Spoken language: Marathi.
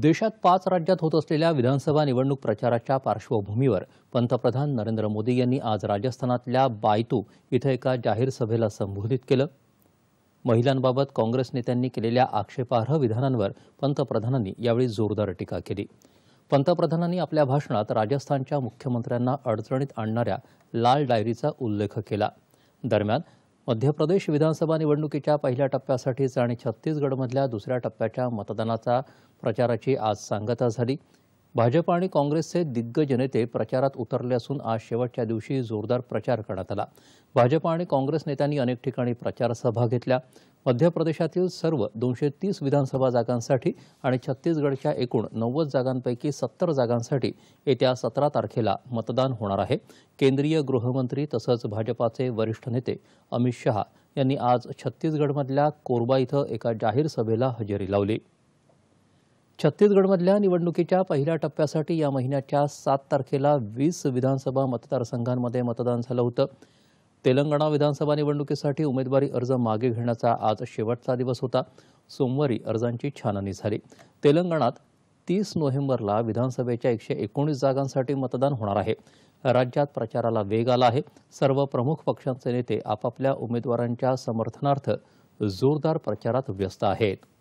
देशात पाच राज्यात होत असलेल्या विधानसभा निवडणूक प्रचाराच्या पार्श्वभूमीवर पंतप्रधान नरेंद्र मोदी यांनी आज राजस्थानातल्या बायतू इथं एका जाहीर सभेला संबोधित केलं महिलांबाबत काँग्रेस नेत्यांनी केलेल्या आक्षेपार्ह विधानांवर पंतप्रधानांनी यावेळी जोरदार टीका केली पंतप्रधानांनी आपल्या भाषणात राजस्थानच्या मुख्यमंत्र्यांना अडचणीत आणणाऱ्या लाल डायरीचा उल्लेख केला दरम्यान मध्य प्रदेश विधानसभा निवडणुकीच्या पहिल्या टप्प्यासाठीच आणि छत्तीसगडमधल्या दुसऱ्या टप्प्याच्या मतदानाचा प्रचाराची आज सांगता झाली भाजप आणि काँग्रेसचे दिग्गज नेते प्रचारात उतरले असून आज शेवटच्या दिवशी जोरदार प्रचार करण्यात आला भाजप आणि काँग्रेस नेत्यांनी अनेक ठिकाणी प्रचारसभा घेतल्या मध्य प्रदेशातील सर्व दोनशे तीस विधानसभा जागांसाठी आणि छत्तीसगडच्या एकूण नव्वद जागांपैकी सत्तर जागांसाठी येत्या सतरा तारखेला मतदान होणार आहे केंद्रीय गृहमंत्री तसंच भाजपाचे वरिष्ठ नेते अमित शहा यांनी आज छत्तीसगडमधल्या कोरबा इथं एका जाहीर सभेला हजेरी लावली छत्तीसगडमधल्या निवडणुकीच्या पहिल्या टप्प्यासाठी या महिन्याच्या सात तारखेला वीस विधानसभा मतदारसंघांमध्ये मतदान झालं होतं तेलंगणा विधानसभा निवडणुकीसाठी उमेदवारी अर्ज मागे घेण्याचा आज शेवटचा दिवस होता सोमवारी अर्जांची छाननी झाली तेलंगणात तीस नोव्हेंबरला विधानसभेच्या एकशे एकोणीस जागांसाठी मतदान होणार आहे राज्यात प्रचाराला वेग आला आहे सर्व प्रमुख पक्षांचे नेते आपापल्या उमेदवारांच्या समर्थनार्थ जोरदार प्रचारात व्यस्त आहेत